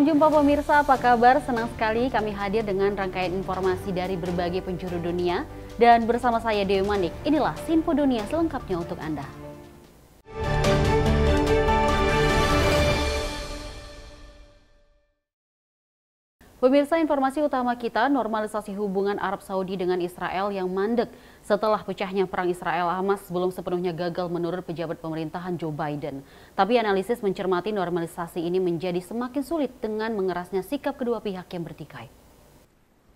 Salam jumpa pemirsa, apa kabar? Senang sekali kami hadir dengan rangkaian informasi dari berbagai penjuru dunia. Dan bersama saya Dewi Manik, inilah Sinfo Dunia selengkapnya untuk Anda. Pemirsa informasi utama kita, normalisasi hubungan Arab Saudi dengan Israel yang mandek setelah pecahnya perang Israel Hamas belum sepenuhnya gagal menurut pejabat pemerintahan Joe Biden. Tapi analisis mencermati normalisasi ini menjadi semakin sulit dengan mengerasnya sikap kedua pihak yang bertikai.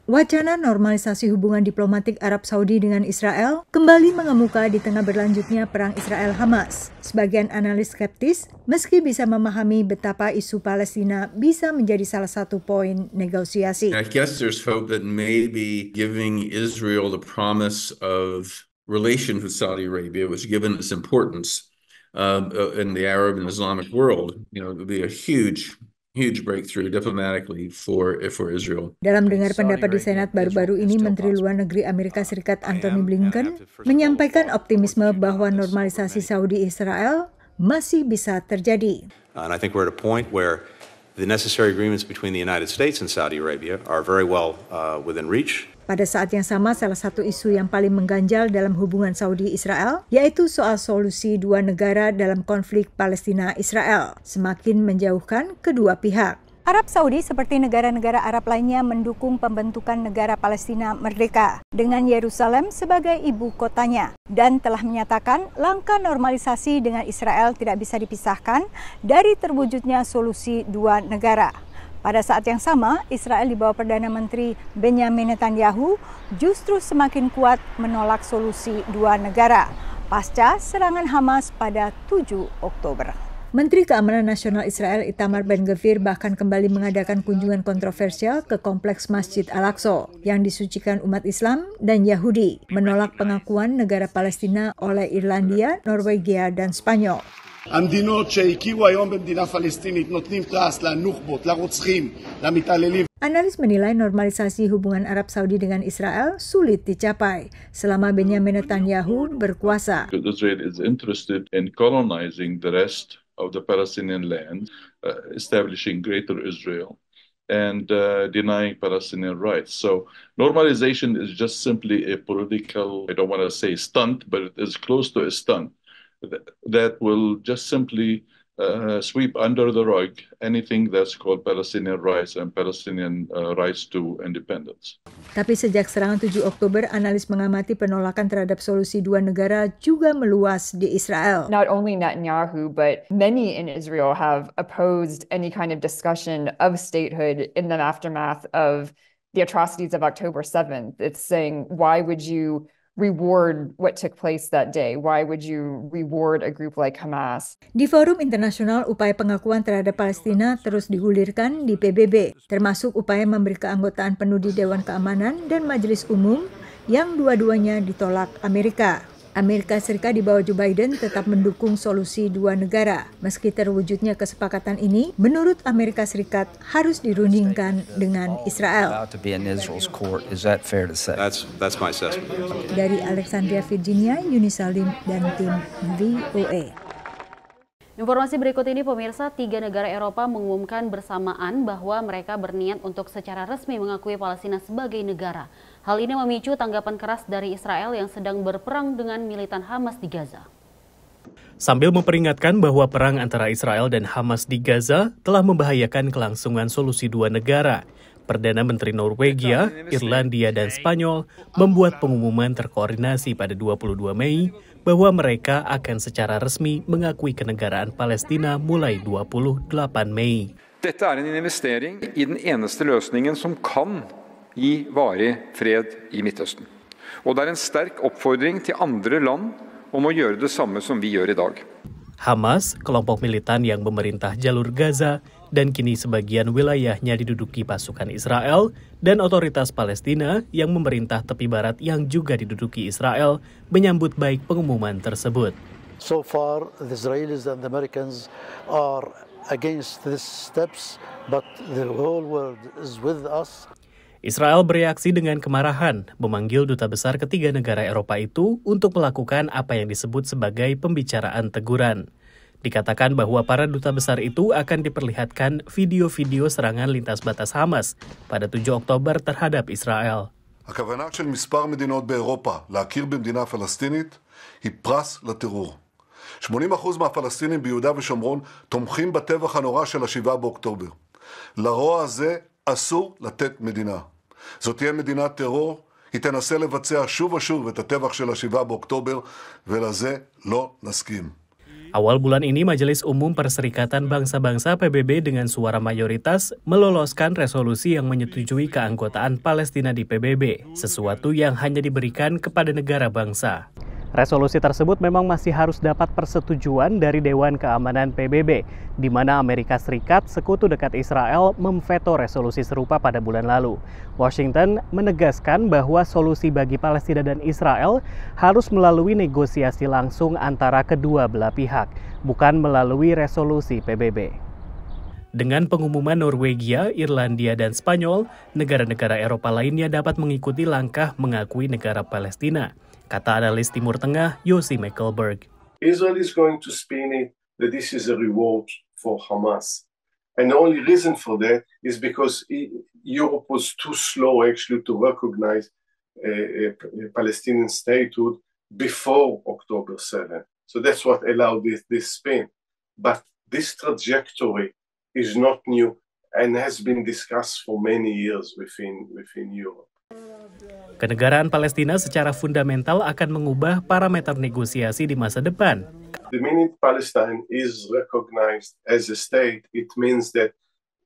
Wacana normalisasi hubungan diplomatik Arab Saudi dengan Israel kembali mengemuka di tengah berlanjutnya perang Israel-Hamas. Sebagian analis skeptis, meski bisa memahami betapa isu Palestina bisa menjadi salah satu poin negosiasi. I guess there's hope that maybe giving Israel the promise of relation with Saudi Arabia, which given its importance uh, in the Arab and Islamic world, you know, it would be a huge huge breakthrough diplomatically for for Israel. Dalam dengar pendapat di Senat baru-baru ini, Menteri Luar Negeri Amerika uh, Serikat Antony Blinken menyampaikan optimisme bahwa normalisasi Saudi Israel masih bisa terjadi. And I think we're at a point where the necessary agreements between the United States and Saudi Arabia are very well uh, within reach. Pada saat yang sama, salah satu isu yang paling mengganjal dalam hubungan Saudi-Israel yaitu soal solusi dua negara dalam konflik Palestina-Israel, semakin menjauhkan kedua pihak. Arab Saudi seperti negara-negara Arab lainnya mendukung pembentukan negara Palestina merdeka dengan Yerusalem sebagai ibu kotanya dan telah menyatakan langkah normalisasi dengan Israel tidak bisa dipisahkan dari terwujudnya solusi dua negara. Pada saat yang sama, Israel di bawah Perdana Menteri Benjamin Netanyahu justru semakin kuat menolak solusi dua negara pasca serangan Hamas pada 7 Oktober. Menteri Keamanan Nasional Israel Itamar Ben-Gvir bahkan kembali mengadakan kunjungan kontroversial ke kompleks Masjid Al-Aqsa yang disucikan umat Islam dan Yahudi, menolak pengakuan negara Palestina oleh Irlandia, Norwegia, dan Spanyol. המדינות שהכירו היום במדינה פלסטינית נותנים טראסט לנוח'בות, לרוצחים, למתעללים. Analis menilai normalisasi hubungan Arab Saudi dengan Israel sulit dicapai selama Benjamin Netanyahu berkuasa. Israel is interested in colonizing the rest of the Palestinian land, uh, establishing greater Israel and uh, denying Palestinian rights. So normalization is just simply a political, I don't want to say stunt, but it is close to a stunt. that will just simply uh, sweep under the rug anything that's called Palestinian rights and Palestinian uh, rights to independence. Tapi sejak serangan 7 Oktober, analis mengamati penolakan terhadap solusi dua negara juga meluas di Israel. Not only Netanyahu, but many in Israel have opposed any kind of discussion of statehood in the aftermath of the atrocities of October 7th. It's saying, why would you reward what took place that day? Why would you reward a group like Hamas? Di forum internasional, upaya pengakuan terhadap Palestina terus digulirkan di PBB, termasuk upaya memberi keanggotaan penuh di Dewan Keamanan dan Majelis Umum yang dua-duanya ditolak Amerika. Amerika Serikat di bawah Joe Biden tetap mendukung solusi dua negara. Meski terwujudnya kesepakatan ini, menurut Amerika Serikat harus dirundingkan dengan Israel. Dari Alexandria, Virginia, Yuni Salim dan tim VOA. Informasi berikut ini pemirsa, tiga negara Eropa mengumumkan bersamaan bahwa mereka berniat untuk secara resmi mengakui Palestina sebagai negara. Hal ini memicu tanggapan keras dari Israel yang sedang berperang dengan militan Hamas di Gaza. Sambil memperingatkan bahwa perang antara Israel dan Hamas di Gaza telah membahayakan kelangsungan solusi dua negara, Perdana Menteri Norwegia, Irlandia, dan Spanyol membuat pengumuman terkoordinasi pada 22 Mei bahwa mereka akan secara resmi mengakui kenegaraan Palestina mulai 28 Mei. Dette er en investering i den eneste løsningen som kan i varig fred i Midtøsten. Og det er en sterk oppfordring til andre land om å gjøre det samme som vi gjør i dag. Hamas, kelompok militan yang memerintah jalur Gaza dan kini sebagian wilayahnya diduduki pasukan Israel dan otoritas Palestina yang memerintah tepi barat yang juga diduduki Israel menyambut baik pengumuman tersebut. So far the Israelis and the Americans are against these steps but the whole world is with us. Israel bereaksi dengan kemarahan, memanggil duta besar ketiga negara Eropa itu untuk melakukan apa yang disebut sebagai pembicaraan teguran. Dikatakan bahwa para duta besar itu akan diperlihatkan video-video serangan lintas batas Hamas pada 7 Oktober terhadap Israel. הכוונה של מספר מדינות באירופה להכיר במדינה פלסטינית היא פרס לטרור. 80% מהפלסטינים ביהודה ושומרון תומכים בטבח הנורא של ה-7 באוקטובר. לרוע asu אסור לתת מדינה. זו תהיה מדינת טרור, היא תנסה לבצע שוב ושוב את הטבח של השבעה באוקטובר, ולזה לא נסכים. Awal bulan ini Majelis Umum Perserikatan Bangsa-Bangsa PBB dengan suara mayoritas meloloskan resolusi yang menyetujui keanggotaan Palestina di PBB, sesuatu yang hanya diberikan kepada negara bangsa. Resolusi tersebut memang masih harus dapat persetujuan dari Dewan Keamanan PBB, di mana Amerika Serikat sekutu dekat Israel memveto resolusi serupa pada bulan lalu. Washington menegaskan bahwa solusi bagi Palestina dan Israel harus melalui negosiasi langsung antara kedua belah pihak, bukan melalui resolusi PBB. Dengan pengumuman Norwegia, Irlandia, dan Spanyol, negara-negara Eropa lainnya dapat mengikuti langkah mengakui negara Palestina. kata analis Timur Tengah Yossi Mekelberg. Israel is going to spin it that this is a reward for Hamas. And the only reason for that is because Europe was too slow actually to recognize a, uh, a uh, Palestinian statehood before October 7. So that's what allowed this, this spin. But this trajectory is not new and has been discussed for many years within, within Europe. Kenegaraan Palestina secara fundamental akan mengubah parameter negosiasi di masa depan. The minute Palestine is recognized as a state, it means that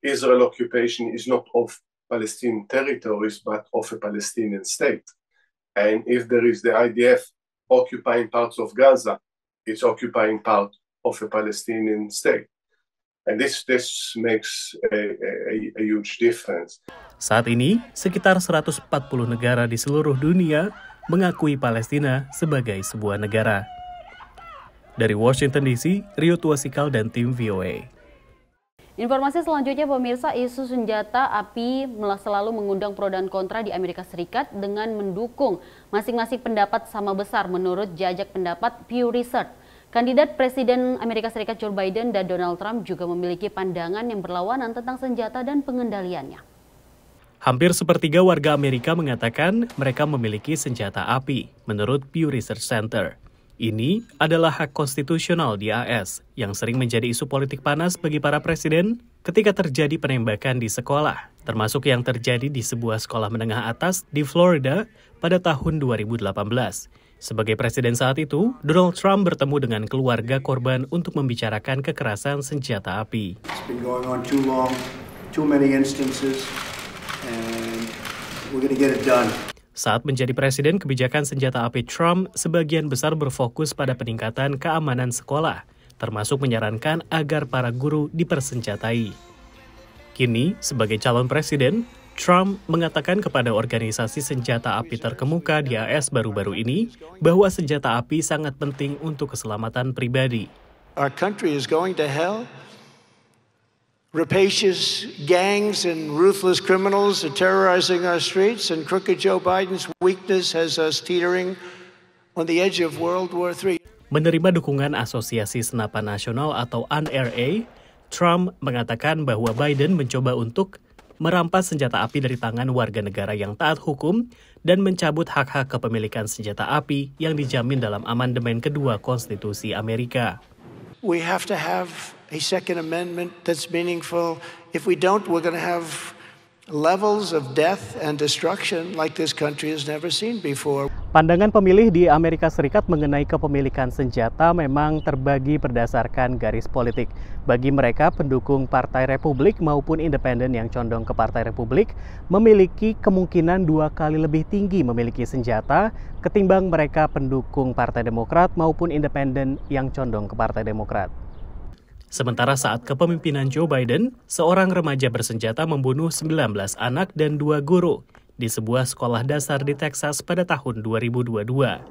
Israel occupation is not of Palestinian territories but of a Palestinian state. And if there is the IDF occupying parts of Gaza, it's occupying part of a Palestinian state. Saat ini, sekitar 140 negara di seluruh dunia mengakui Palestina sebagai sebuah negara. Dari Washington DC, Rio Tuasikal dan tim VOA. Informasi selanjutnya pemirsa, isu senjata api selalu mengundang pro dan kontra di Amerika Serikat dengan mendukung masing-masing pendapat sama besar menurut jajak pendapat Pew Research. Kandidat Presiden Amerika Serikat Joe Biden dan Donald Trump juga memiliki pandangan yang berlawanan tentang senjata dan pengendaliannya. Hampir sepertiga warga Amerika mengatakan mereka memiliki senjata api, menurut Pew Research Center. Ini adalah hak konstitusional di AS yang sering menjadi isu politik panas bagi para presiden ketika terjadi penembakan di sekolah, termasuk yang terjadi di sebuah sekolah menengah atas di Florida pada tahun 2018. Sebagai presiden saat itu, Donald Trump bertemu dengan keluarga korban untuk membicarakan kekerasan senjata api. saat menjadi presiden, kebijakan senjata api Trump sebagian besar berfokus pada peningkatan keamanan sekolah, termasuk menyarankan agar para guru dipersenjatai. Kini, sebagai calon presiden, Trump mengatakan kepada organisasi senjata api terkemuka di AS baru-baru ini bahwa senjata api sangat penting untuk keselamatan pribadi. Menerima dukungan Asosiasi Senapan Nasional atau NRA, Trump mengatakan bahwa Biden mencoba untuk merampas senjata api dari tangan warga negara yang taat hukum dan mencabut hak-hak kepemilikan senjata api yang dijamin dalam amandemen kedua Konstitusi Amerika. We have to have a second amendment that's meaningful. If we don't, we're going to have levels of death and destruction like this country has never seen before. Pandangan pemilih di Amerika Serikat mengenai kepemilikan senjata memang terbagi berdasarkan garis politik. Bagi mereka, pendukung Partai Republik maupun independen yang condong ke Partai Republik memiliki kemungkinan dua kali lebih tinggi memiliki senjata ketimbang mereka pendukung Partai Demokrat maupun independen yang condong ke Partai Demokrat. Sementara saat kepemimpinan Joe Biden, seorang remaja bersenjata membunuh 19 anak dan dua guru di sebuah sekolah dasar di Texas pada tahun 2022.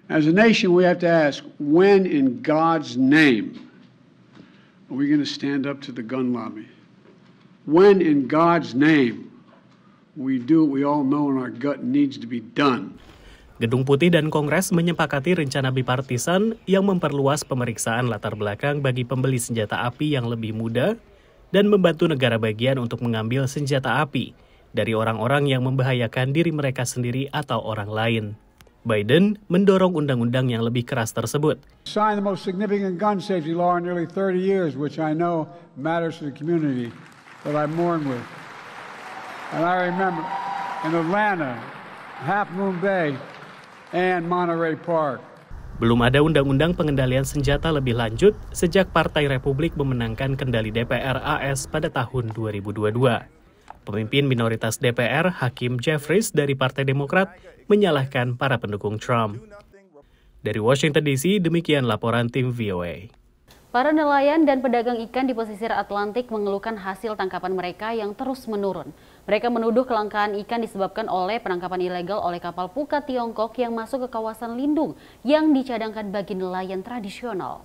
As a nation, we have to ask, when in God's name are we going to stand up to the gun lobby? When in God's name we do what we all know in our gut needs to be done? Gedung Putih dan Kongres menyepakati rencana bipartisan yang memperluas pemeriksaan latar belakang bagi pembeli senjata api yang lebih muda dan membantu negara bagian untuk mengambil senjata api dari orang-orang yang membahayakan diri mereka sendiri atau orang lain. Biden mendorong undang-undang yang lebih keras tersebut. Belum ada undang-undang pengendalian senjata lebih lanjut sejak Partai Republik memenangkan kendali DPR AS pada tahun 2022. Pemimpin minoritas DPR, Hakim Jeffries dari Partai Demokrat, menyalahkan para pendukung Trump. Dari Washington DC, demikian laporan tim VOA. Para nelayan dan pedagang ikan di pesisir Atlantik mengeluhkan hasil tangkapan mereka yang terus menurun. Mereka menuduh kelangkaan ikan disebabkan oleh penangkapan ilegal oleh kapal pukat Tiongkok yang masuk ke kawasan lindung yang dicadangkan bagi nelayan tradisional.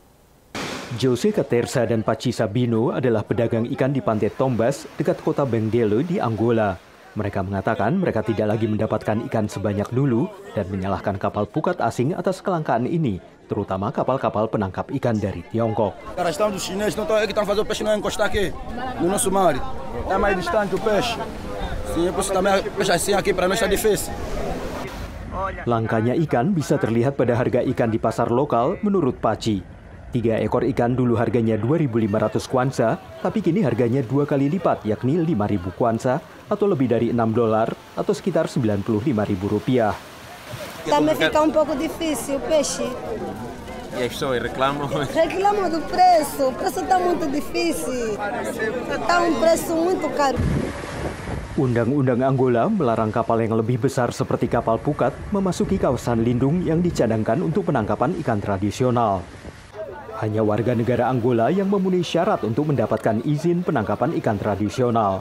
Jose Katersa dan Paci Sabino adalah pedagang ikan di pantai Tombas dekat kota Bengdelo di Angola. Mereka mengatakan mereka tidak lagi mendapatkan ikan sebanyak dulu dan menyalahkan kapal pukat asing atas kelangkaan ini, terutama kapal-kapal penangkap ikan dari Tiongkok. Langkanya ikan bisa terlihat pada harga ikan di pasar lokal menurut Paci. Tiga ekor ikan dulu harganya 2.500 kuansa, tapi kini harganya dua kali lipat yakni 5.000 kuansa atau lebih dari 6 dolar atau sekitar 95.000 rupiah. Também fica um pouco difícil peixe. E as pessoas reclamam? Reclamam do preço. O preço está muito difícil. Está um preço muito caro. Undang-Undang Angola melarang kapal yang lebih besar seperti kapal pukat memasuki kawasan lindung yang dicadangkan untuk penangkapan ikan tradisional hanya warga negara Angola yang memenuhi syarat untuk mendapatkan izin penangkapan ikan tradisional.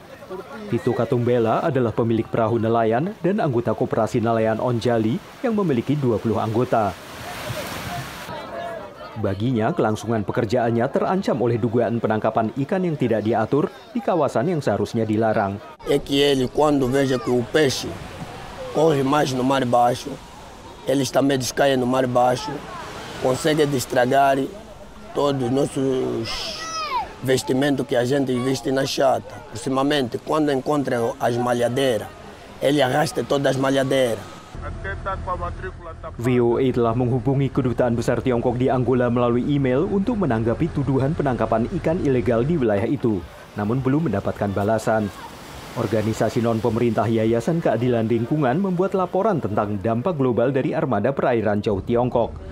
Tito Katumbela adalah pemilik perahu nelayan dan anggota koperasi nelayan Onjali yang memiliki 20 anggota. Baginya, kelangsungan pekerjaannya terancam oleh dugaan penangkapan ikan yang tidak diatur di kawasan yang seharusnya dilarang. quando veja no mar baixo, consegue destragar e todos os nossos vestimentos que a gente veste na chata. Proximamente, quando encontra as malhadeiras, ele arrasta todas as malhadeiras. VOA telah menghubungi kedutaan besar Tiongkok di Angola melalui email untuk menanggapi tuduhan penangkapan ikan ilegal di wilayah itu, namun belum mendapatkan balasan. Organisasi non-pemerintah Yayasan Keadilan Lingkungan membuat laporan tentang dampak global dari armada perairan jauh Tiongkok.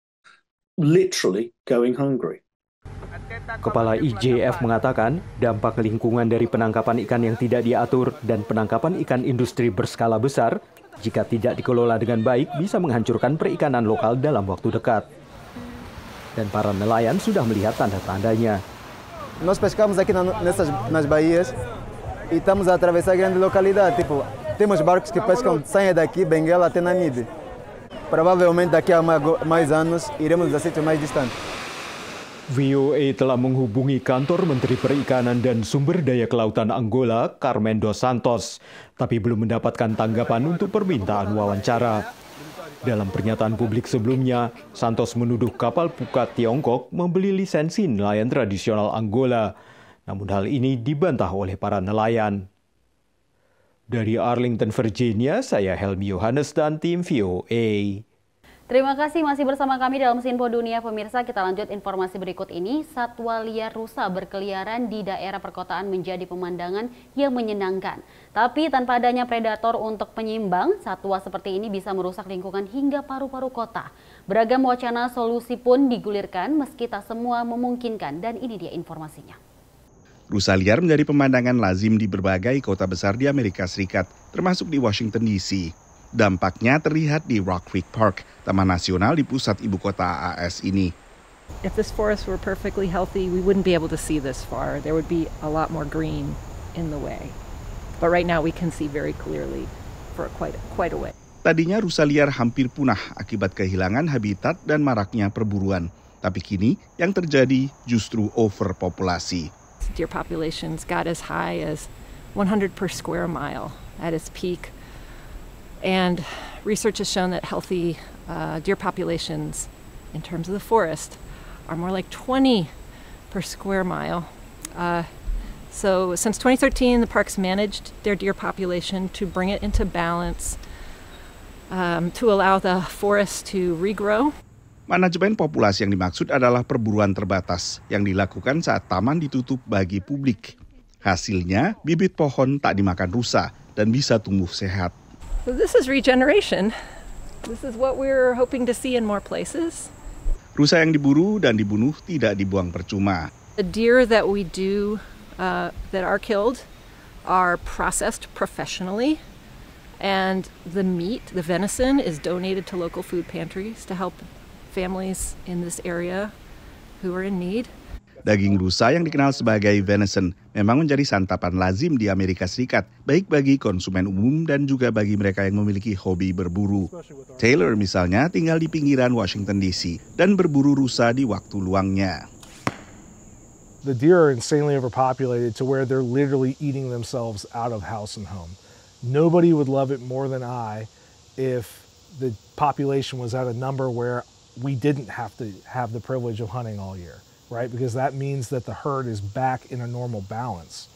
literally going hungry. Kepala IJF mengatakan, dampak lingkungan dari penangkapan ikan yang tidak diatur dan penangkapan ikan industri berskala besar, jika tidak dikelola dengan baik, bisa menghancurkan perikanan lokal dalam waktu dekat. Dan para nelayan sudah melihat tanda-tandanya. Nós pescamos nas baías e estamos grande localidade. Tipo, temos barcos que pescam daqui, Benguela até Namibe. Provavelmente daqui a mais anos iremos a sítios mais distantes. VOA telah menghubungi kantor Menteri Perikanan dan Sumber Daya Kelautan Angola, Carmen dos Santos, tapi belum mendapatkan tanggapan untuk permintaan wawancara. Dalam pernyataan publik sebelumnya, Santos menuduh kapal pukat Tiongkok membeli lisensi nelayan tradisional Angola. Namun hal ini dibantah oleh para nelayan. Dari Arlington, Virginia, saya Helmi Yohanes dan tim VOA. Terima kasih masih bersama kami dalam Sinpo Dunia Pemirsa. Kita lanjut informasi berikut ini. Satwa liar rusa berkeliaran di daerah perkotaan menjadi pemandangan yang menyenangkan. Tapi tanpa adanya predator untuk penyimbang, satwa seperti ini bisa merusak lingkungan hingga paru-paru kota. Beragam wacana solusi pun digulirkan meski tak semua memungkinkan dan ini dia informasinya. Rusa liar menjadi pemandangan lazim di berbagai kota besar di Amerika Serikat, termasuk di Washington DC. Dampaknya terlihat di Rock Creek Park, taman nasional di pusat ibu kota AS ini. If this forest were perfectly healthy, we wouldn't be able to see this far. There would be a lot more green in the way. But right now we can see very clearly for quite quite a way. Tadinya rusa liar hampir punah akibat kehilangan habitat dan maraknya perburuan. Tapi kini yang terjadi justru overpopulasi. deer populations got as high as 100 per square mile at its peak. And research has shown that healthy uh, deer populations, in terms of the forest, are more like 20 per square mile. Uh, so, since 2013, the parks managed their deer population to bring it into balance um, to allow the forest to regrow. Manajemen populasi yang dimaksud adalah perburuan terbatas yang dilakukan saat taman ditutup bagi publik. Hasilnya, bibit pohon tak dimakan rusa dan bisa tumbuh sehat. Rusa yang diburu dan dibunuh tidak dibuang percuma. The deer that we do uh, that are killed are processed professionally and the meat, the venison is donated to local food pantries to help families in this area who are in need. Daging rusa yang dikenal sebagai venison memang menjadi santapan lazim di Amerika Serikat, baik bagi konsumen umum dan juga bagi mereka yang memiliki hobi berburu. Taylor misalnya tinggal di pinggiran Washington DC dan berburu rusa di waktu luangnya. The deer are insanely overpopulated to where they're literally eating themselves out of house and home. Nobody would love it more than I if the population was at a number where we didn't have to have the privilege of hunting all year, right? Because that means that the herd is back in a normal balance.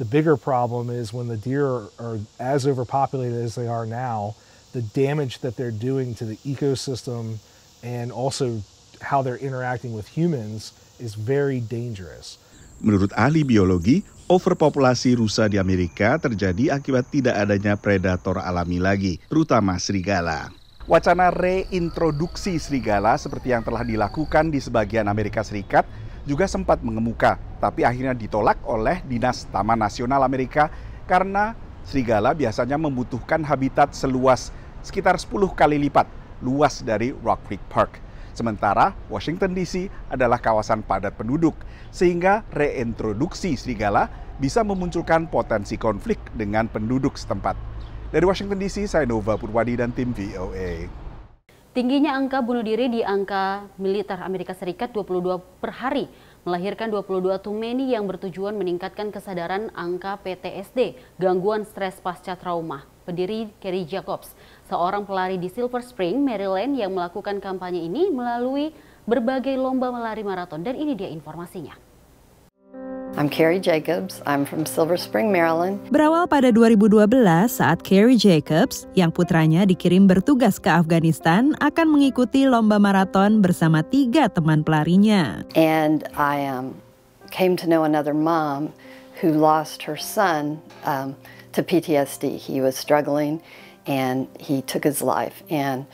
The bigger problem is when the deer are as overpopulated as they are now, the damage that they're doing to the ecosystem and also how they're interacting with humans is very dangerous. Menurut ahli biologi, overpopulasi rusa di Amerika terjadi akibat tidak adanya predator alami lagi, terutama serigala. Wacana reintroduksi serigala seperti yang telah dilakukan di sebagian Amerika Serikat juga sempat mengemuka, tapi akhirnya ditolak oleh Dinas Taman Nasional Amerika karena serigala biasanya membutuhkan habitat seluas sekitar 10 kali lipat luas dari Rock Creek Park. Sementara Washington DC adalah kawasan padat penduduk, sehingga reintroduksi serigala bisa memunculkan potensi konflik dengan penduduk setempat. Dari Washington DC, saya Nova Purwadi dan tim VOA. Tingginya angka bunuh diri di angka militer Amerika Serikat 22 per hari melahirkan 22 tumeni yang bertujuan meningkatkan kesadaran angka PTSD, gangguan stres pasca trauma. Pendiri Kerry Jacobs, seorang pelari di Silver Spring, Maryland yang melakukan kampanye ini melalui berbagai lomba melari maraton dan ini dia informasinya. I'm Carrie Jacobs. I'm from Silver Spring, Maryland. Berawal pada 2012 saat Carrie Jacobs, yang putranya dikirim bertugas ke Afghanistan, akan mengikuti lomba maraton bersama tiga teman pelarinya. And I um, came to know another mom who lost her son um, to PTSD. He was struggling and he took his life. And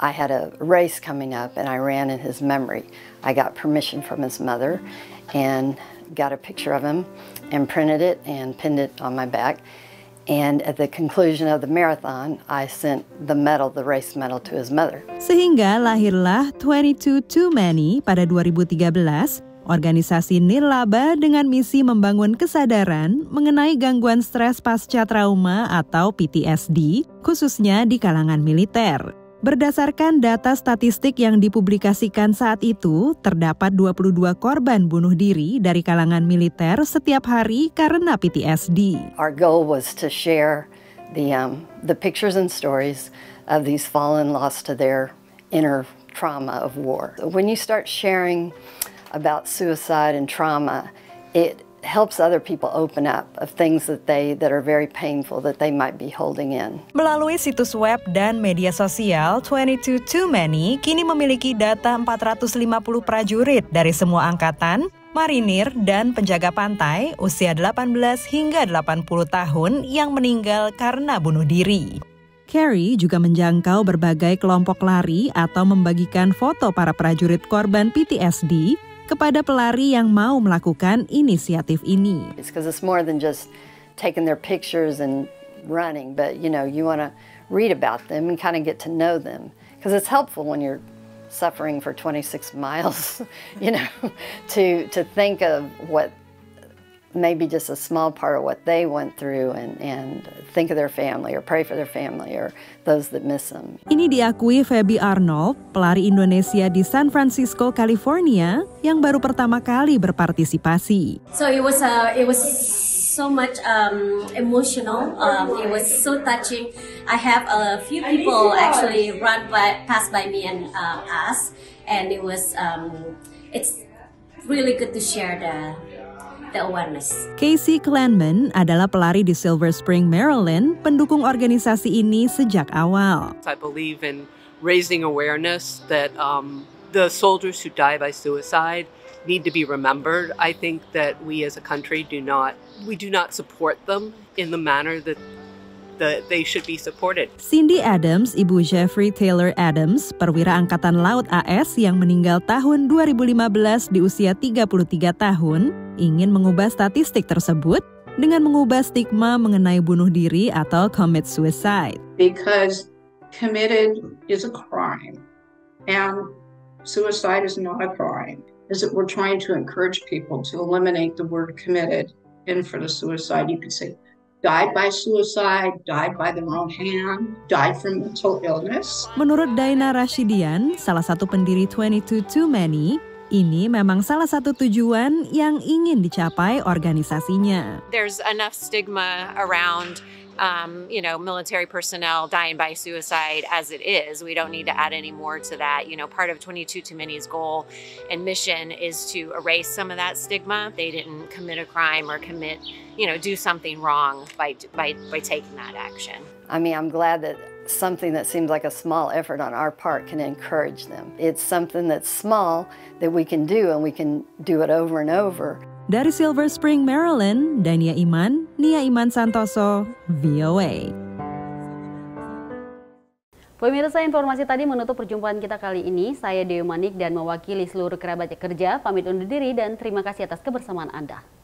I had a race coming up and I ran in his memory. I got permission from his mother and got a picture of him and printed it and pinned it on my back. And at the conclusion of the marathon, I sent the medal, the race medal to his mother. Sehingga lahirlah 22 Too Many pada 2013 organisasi nirlaba dengan misi membangun kesadaran mengenai gangguan stres pasca trauma atau PTSD, khususnya di kalangan militer. Berdasarkan data statistik yang dipublikasikan saat itu, terdapat 22 korban bunuh diri dari kalangan militer setiap hari karena PTSD. Our goal was to share the um, the pictures and stories of these fallen lost to their inner trauma of war. When you start sharing about suicide and trauma, it helps other people open up of things that they that are very painful that they might be holding in. Melalui situs web dan media sosial, 22 Too Many kini memiliki data 450 prajurit dari semua angkatan, marinir dan penjaga pantai usia 18 hingga 80 tahun yang meninggal karena bunuh diri. Kerry juga menjangkau berbagai kelompok lari atau membagikan foto para prajurit korban PTSD kepada pelari yang mau melakukan inisiatif ini. It's because it's more than just taking their pictures and running, but you know, you want to read about them and kind of get to know them because it's helpful when you're suffering for 26 miles, you know, to to think of what maybe just a small part of what they went through and, and think of their family or pray for their family or those that miss them. Ini diakui Feby Arnold, pelari Indonesia di San Francisco, California, yang baru pertama kali berpartisipasi. So it was a, it was so much um, emotional. Um, it was so touching. I have a few people actually run by, pass by me and uh, ask, and it was um, it's really good to share the the awareness. Casey Klanman adalah pelari di Silver Spring, Maryland, pendukung organisasi ini sejak awal. I believe in raising awareness that um, the soldiers who die by suicide need to be remembered. I think that we as a country do not we do not support them in the manner that the, they should be supported. Cindy Adams, ibu Jeffrey Taylor Adams, perwira Angkatan Laut AS yang meninggal tahun 2015 di usia 33 tahun, ingin mengubah statistik tersebut dengan mengubah stigma mengenai bunuh diri atau commit suicide. Because committed is a crime and suicide is not a crime. Is that we're trying to encourage people to eliminate the word committed and for the suicide you could say died by suicide, died by their own hand, died from mental illness. Menurut Daina Rashidian, salah satu pendiri 22 Too Many, ini memang salah satu tujuan yang ingin dicapai organisasinya. There's enough stigma around um, you know, military personnel dying by suicide as it is. We don't need to add any more to that. You know, part of 22 Too Many's goal and mission is to erase some of that stigma. They didn't commit a crime or commit, you know, do something wrong by, by, by taking that action. I mean, I'm glad that something that seems like a small effort on our part can encourage them. It's something that's small that we can do and we can do it over and over. Dari Silver Spring, Maryland, Dania Iman, Nia Iman Santoso, VOA. Pemirsa informasi tadi menutup perjumpaan kita kali ini. Saya Dewi Manik dan mewakili seluruh kerabat kerja pamit undur diri dan terima kasih atas kebersamaan Anda.